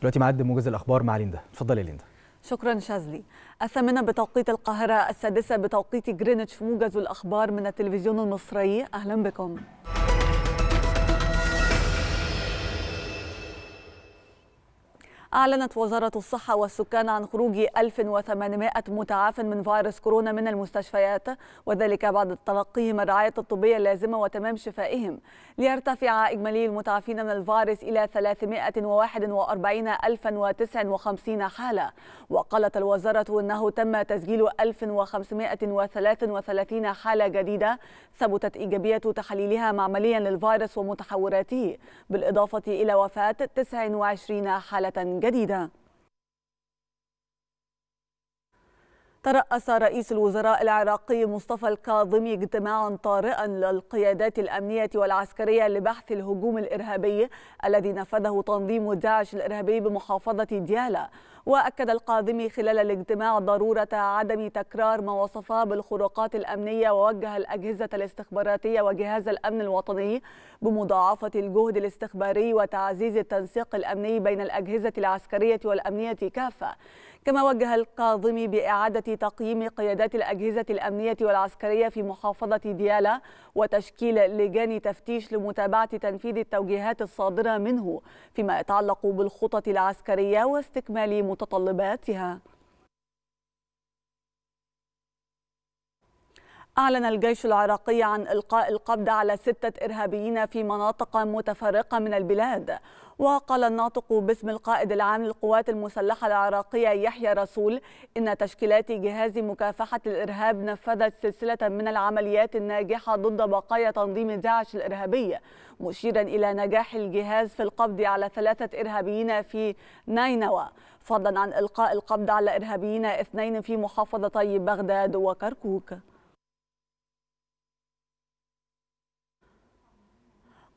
دلوقتي معد موجز الاخبار مع ليندا اتفضلي يا ليندا شكرا شاذلي الثامنة بتوقيت القاهرة السادسة بتوقيت جرينتش موجز الأخبار من التلفزيون المصري أهلا بكم أعلنت وزارة الصحة والسكان عن خروج 1800 متعاف من فيروس كورونا من المستشفيات وذلك بعد تلقيهم الرعاية الطبية اللازمة وتمام شفائهم ليرتفع إجمالي المتعافين من الفيروس إلى 341059 حالة وقالت الوزارة أنه تم تسجيل 1533 حالة جديدة ثبتت إيجابية تحليلها معمليا للفيروس ومتحوراته بالإضافة إلى وفاة 29 حالة جديدة جديدة ترأس رئيس الوزراء العراقي مصطفى الكاظمي اجتماعا طارئا للقيادات الأمنية والعسكرية لبحث الهجوم الإرهابي الذي نفذه تنظيم داعش الإرهابي بمحافظة ديالا وأكد القادمي خلال الاجتماع ضرورة عدم تكرار ما وصفاه بالخروقات الأمنية ووجه الأجهزة الاستخباراتية وجهاز الأمن الوطني بمضاعفة الجهد الاستخباري وتعزيز التنسيق الأمني بين الأجهزة العسكرية والأمنية كافة كما وجه القاضمي بإعادة تقييم قيادات الأجهزة الأمنية والعسكرية في محافظة ديالى وتشكيل لجان تفتيش لمتابعة تنفيذ التوجيهات الصادرة منه فيما يتعلق بالخطط العسكرية واستكمال متطلباتها أعلن الجيش العراقي عن إلقاء القبض على ستة إرهابيين في مناطق متفرقة من البلاد وقال الناطق باسم القائد العام للقوات المسلحة العراقية يحيى رسول إن تشكيلات جهاز مكافحة الإرهاب نفذت سلسلة من العمليات الناجحة ضد بقايا تنظيم داعش الإرهابي مشيرا إلى نجاح الجهاز في القبض على ثلاثة إرهابيين في نينوى فضلا عن إلقاء القبض على إرهابيين اثنين في محافظتي بغداد وكركوك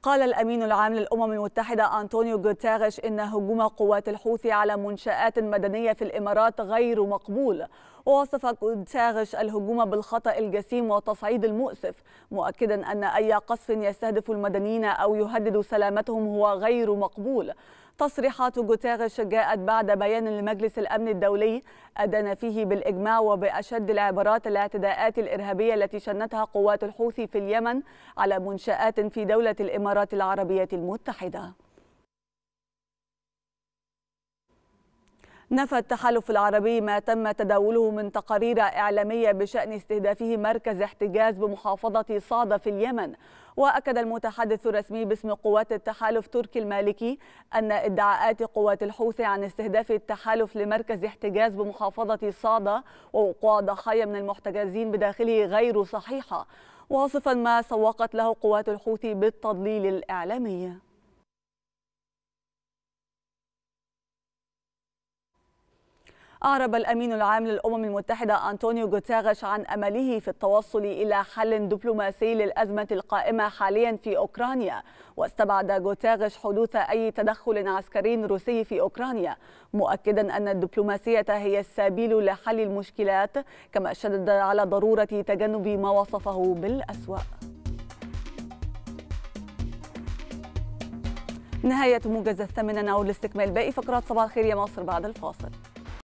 قال الأمين العام للأمم المتحدة أنطونيو غوتيريش إن هجوم قوات الحوثي على منشآت مدنية في الإمارات غير مقبول ووصف غوتيريش الهجوم بالخطأ الجسيم والتصعيد المؤسف مؤكدا أن أي قصف يستهدف المدنيين أو يهدد سلامتهم هو غير مقبول تصريحات غوتيريش جاءت بعد بيان لمجلس الأمن الدولي أدان فيه بالإجماع وبأشد العبارات الاعتداءات الإرهابية التي شنتها قوات الحوثي في اليمن على منشآت في دولة الإمارات العربية المتحدة نفى التحالف العربي ما تم تداوله من تقارير إعلامية بشأن استهدافه مركز احتجاز بمحافظة صعدة في اليمن وأكد المتحدث الرسمي باسم قوات التحالف تركي المالكي أن ادعاءات قوات الحوثي عن استهداف التحالف لمركز احتجاز بمحافظة صعدة ووقوع ضحايا من المحتجزين بداخله غير صحيحة واصفا ما سوقت له قوات الحوثي بالتضليل الإعلامي أعرب الأمين العام للأمم المتحدة أنطونيو غوتاغش عن أمله في التوصل إلى حل دبلوماسي للأزمة القائمة حاليا في أوكرانيا واستبعد غوتاغش حدوث أي تدخل عسكري روسي في أوكرانيا مؤكدا أن الدبلوماسية هي السبيل لحل المشكلات كما شدد على ضرورة تجنب ما وصفه بالأسوأ نهاية موجز الثامنة نعود لاستكمال باقي فقرات صباح الخير يا مصر بعد الفاصل